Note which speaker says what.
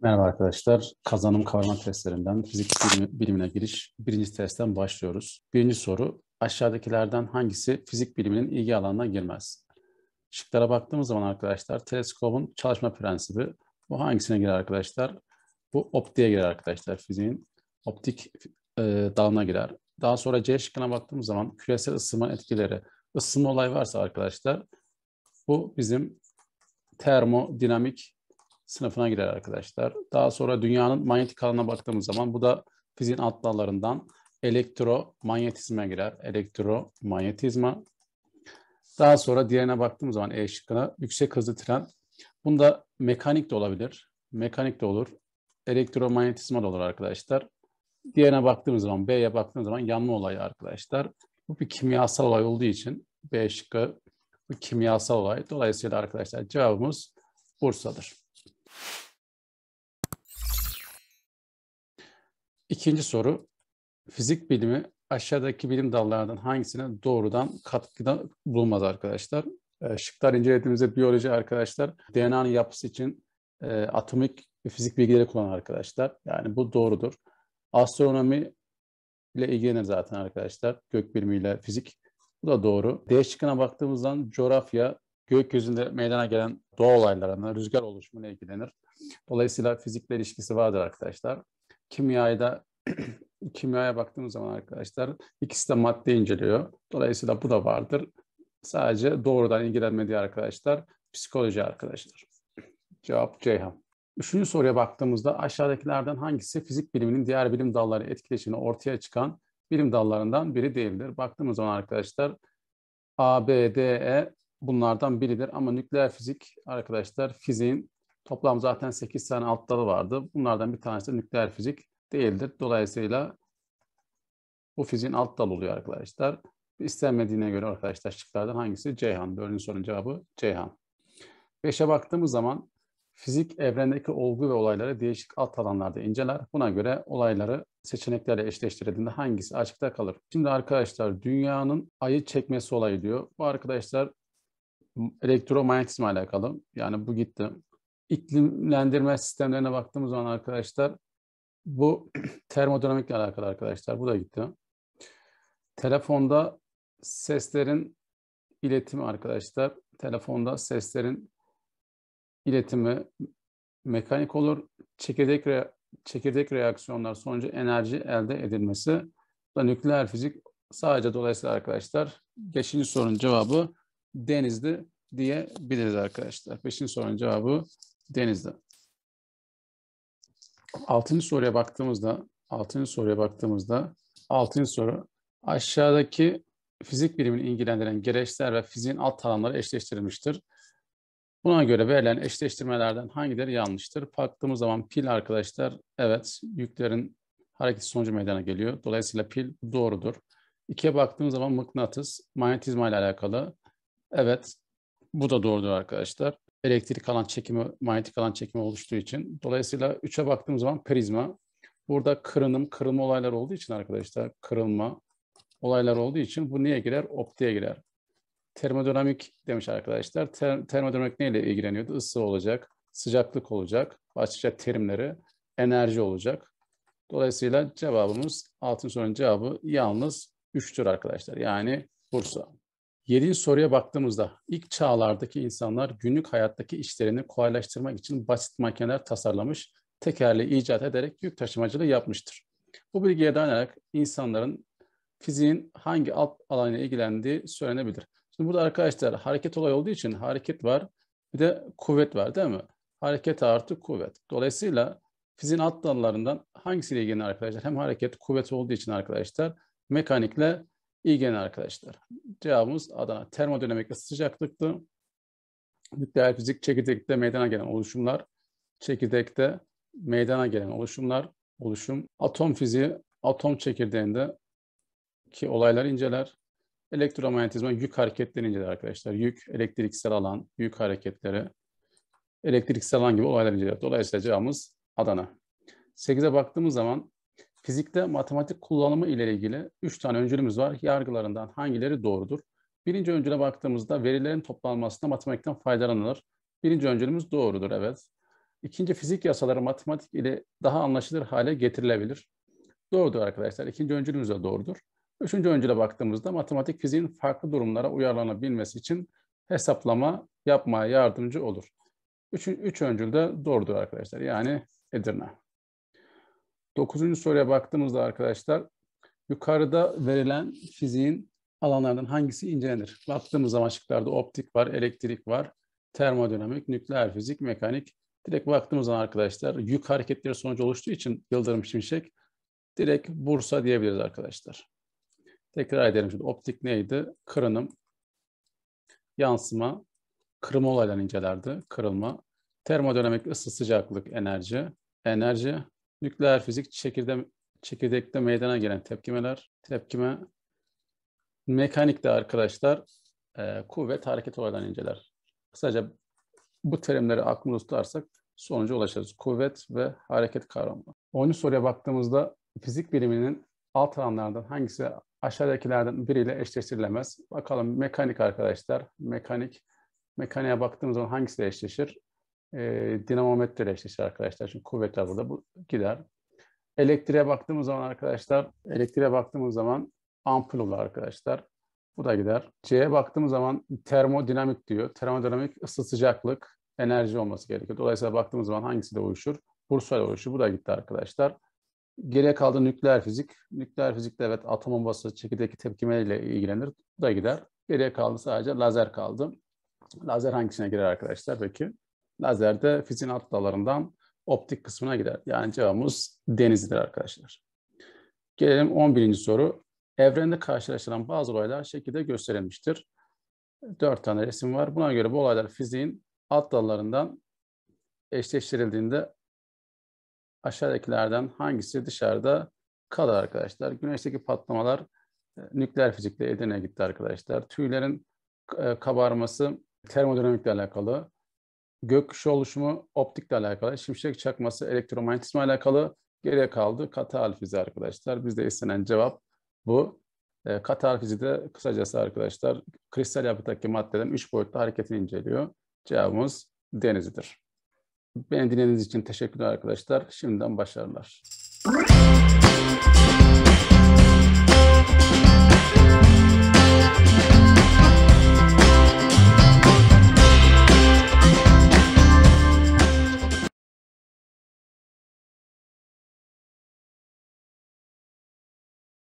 Speaker 1: Merhaba arkadaşlar. Kazanım kavrama testlerinden fizik bilimine giriş birinci testten başlıyoruz. Birinci soru aşağıdakilerden hangisi fizik biliminin ilgi alanına girmez? Şıklara baktığımız zaman arkadaşlar teleskobun çalışma prensibi bu hangisine girer arkadaşlar? Bu optiğe girer arkadaşlar fiziğin optik e, dalına girer. Daha sonra C şıkkına baktığımız zaman küresel ısınma etkileri ısınma olayı varsa arkadaşlar bu bizim termodinamik sınıfına girer arkadaşlar. Daha sonra dünyanın manyetik alanına baktığımız zaman bu da fiziğin alt dallarından elektromanyetizme girer. Elektromanyetizma. Daha sonra diğerine baktığımız zaman E şıkkına yüksek hızlı tren. Bunda mekanik de olabilir. Mekanik de olur. Elektromanyetizma da olur arkadaşlar. Diğerine baktığımız zaman B'ye baktığımız zaman yanma olayı arkadaşlar. Bu bir kimyasal olay olduğu için B şıkkı bu kimyasal olay. Dolayısıyla arkadaşlar cevabımız Bursa'dır. İkinci soru, fizik bilimi aşağıdaki bilim dallarından hangisine doğrudan katkıda bulunmaz arkadaşlar? Ee, şıklar incelediğimizde biyoloji arkadaşlar DNA'nın yapısı için e, atomik fizik bilgileri kullanan arkadaşlar. Yani bu doğrudur. Astronomi ile ilgilenir zaten arkadaşlar. Gök bilimiyle fizik. Bu da doğru. D şıkkına baktığımızdan coğrafya, gökyüzünde meydana gelen doğa olaylarına, rüzgar oluşumuna ilgilenir. Dolayısıyla fizikle ilişkisi vardır arkadaşlar kimyayı da kimyaya baktığımız zaman arkadaşlar ikisi de madde inceliyor. Dolayısıyla bu da vardır. Sadece doğrudan ilgilenmediği arkadaşlar psikoloji arkadaşlar. Cevap Ceyhan. Üçüncü soruya baktığımızda aşağıdakilerden hangisi fizik biliminin diğer bilim dalları etkileşimini ortaya çıkan bilim dallarından biri değildir? Baktığımız zaman arkadaşlar A, B, D, E bunlardan biridir ama nükleer fizik arkadaşlar fiziğin Toplam zaten 8 tane alt dalı vardı. Bunlardan bir tanesi de nükleer fizik değildir. Dolayısıyla bu fiziğin alt dalı oluyor arkadaşlar. İstenmediğine göre arkadaşlar şıklardan hangisi? Ceyhan. Dördüncü sorunun cevabı Ceyhan. Beşe baktığımız zaman fizik evrendeki olgu ve olayları değişik alt alanlarda inceler. Buna göre olayları seçeneklerle eşleştirdiğinde hangisi açıkta kalır? Şimdi arkadaşlar dünyanın ayı çekmesi olayı diyor. Bu arkadaşlar elektromanyetizma alakalı. Yani bu gitti iklimlendirme sistemlerine baktığımız zaman arkadaşlar bu termodinamikle alakalı arkadaşlar. Bu da gitti. Telefonda seslerin iletimi arkadaşlar. Telefonda seslerin iletimi mekanik olur. Çekirdek re çekirdek reaksiyonlar sonucu enerji elde edilmesi. Da nükleer fizik sadece dolayısıyla arkadaşlar beşinci sorunun cevabı denizli diyebiliriz arkadaşlar. Beşinci sorunun cevabı denizde. Altıncı soruya baktığımızda, altıncı soruya baktığımızda, altıncı soru aşağıdaki fizik bilimini ilgilendiren gereçler ve fiziğin alt talanları eşleştirilmiştir. Buna göre verilen eşleştirmelerden hangileri yanlıştır? Baktığımız zaman pil arkadaşlar, evet yüklerin hareket sonucu meydana geliyor. Dolayısıyla pil doğrudur. İkiye baktığımız zaman mıknatıs, manyetizma ile alakalı. Evet, bu da doğrudur arkadaşlar elektrik alan çekimi, manyetik alan çekimi oluştuğu için. Dolayısıyla 3'e baktığım zaman prizma. Burada kırınım, kırılma olaylar olduğu için arkadaşlar, kırılma olaylar olduğu için bu niye girer? Optiğe girer. Termodinamik demiş arkadaşlar. Ter termodinamik neyle ilgileniyordu? Isı olacak, sıcaklık olacak, başlıca terimleri, enerji olacak. Dolayısıyla cevabımız altın sorunun cevabı yalnız 3'tür arkadaşlar. Yani Bursa. Yediği soruya baktığımızda ilk çağlardaki insanlar günlük hayattaki işlerini kolaylaştırmak için basit makineler tasarlamış, tekerleği icat ederek yük taşımacılığı yapmıştır. Bu bilgiye dayanarak insanların fiziğin hangi alt alanıyla ilgilendiği söylenebilir. Şimdi burada arkadaşlar hareket olay olduğu için hareket var bir de kuvvet var değil mi? Hareket artı kuvvet. Dolayısıyla fiziğin alt dallarından hangisiyle ilgilenen arkadaşlar? Hem hareket kuvvet olduğu için arkadaşlar mekanikle İyi gene arkadaşlar. Cevabımız Adana. Termodinamikte sıcaklıktı. Nükleer fizik çekirdekte meydana gelen oluşumlar. Çekirdekte meydana gelen oluşumlar. Oluşum. Atom fiziği atom çekirdeğinde ki olayları inceler. Elektromanyetizma yük hareketlerini inceler arkadaşlar. Yük, elektriksel alan, yük hareketleri, elektriksel alan gibi olaylar inceler. Dolayısıyla cevabımız Adana. 8'e baktığımız zaman Fizikte matematik kullanımı ile ilgili 3 tane öncülümüz var. Yargılarından hangileri doğrudur? Birinci öncüne baktığımızda verilerin toplanmasında matematikten faydalanılır. Birinci öncülümüz doğrudur, evet. İkinci fizik yasaları matematik ile daha anlaşılır hale getirilebilir. Doğrudur arkadaşlar. İkinci öncülümüz de doğrudur. Üçüncü öncüle baktığımızda matematik fiziğin farklı durumlara uyarlanabilmesi için hesaplama yapmaya yardımcı olur. Üç, üç öncül de doğrudur arkadaşlar. Yani Edirne. Dokuzuncu soruya baktığımızda arkadaşlar yukarıda verilen fiziğin alanlarından hangisi incelenir? Baktığımız zaman şıklarda optik var, elektrik var, termodinamik, nükleer fizik, mekanik. Direkt baktığımız zaman arkadaşlar yük hareketleri sonucu oluştuğu için Yıldırım Şimşek direkt Bursa diyebiliriz arkadaşlar. Tekrar edelim şimdi optik neydi? Kırınım, yansıma, kırılma olaylarını incelerdi. Kırılma, termodinamik ısı, sıcaklık, enerji, enerji, Nükleer fizik çekirde, çekirdekte meydana gelen tepkimeler, tepkime mekanikte arkadaşlar e, kuvvet hareket olaydan inceler. Kısaca bu terimleri aklımda tutarsak sonuca ulaşırız. Kuvvet ve hareket kavramı. 10. soruya baktığımızda fizik biliminin alt alanlarından hangisi aşağıdakilerden biriyle eşleştirilemez? Bakalım mekanik arkadaşlar. Mekanik, mekaniğe baktığımız zaman hangisiyle eşleşir? e, ee, dinamometreyle eşleşir arkadaşlar. Çünkü kuvvetler burada bu gider. Elektriğe baktığımız zaman arkadaşlar, elektriğe baktığımız zaman ampul olur arkadaşlar. Bu da gider. C'ye baktığımız zaman termodinamik diyor. Termodinamik ısı sıcaklık, enerji olması gerekiyor. Dolayısıyla baktığımız zaman hangisi de uyuşur? Bursa ile uyuşur. Bu da gitti arkadaşlar. Geriye kaldı nükleer fizik. Nükleer fizikte evet atom bombası çekirdeki tepkimeyle ilgilenir. Bu da gider. Geriye kaldı sadece lazer kaldı. Lazer hangisine girer arkadaşlar peki? Lazer de fizin alt dallarından optik kısmına gider. Yani cevabımız denizdir arkadaşlar. Gelelim 11. soru. Evrende karşılaşılan bazı olaylar şekilde gösterilmiştir. 4 tane resim var. Buna göre bu olaylar fiziğin alt dallarından eşleştirildiğinde aşağıdakilerden hangisi dışarıda kalır arkadaşlar? Güneşteki patlamalar e, nükleer fizikle Edirne'ye gitti arkadaşlar. Tüylerin e, kabarması termodinamikle alakalı gökkuşu oluşumu optikle alakalı, şimşek çakması elektromanyetizma alakalı geriye kaldı katı alfizi arkadaşlar. Bizde istenen cevap bu. E, katı alfizi de kısacası arkadaşlar kristal yapıdaki maddelerin 3 boyutlu hareketini inceliyor. Cevabımız denizidir. Beni dinlediğiniz için teşekkürler arkadaşlar. Şimdiden başarılar.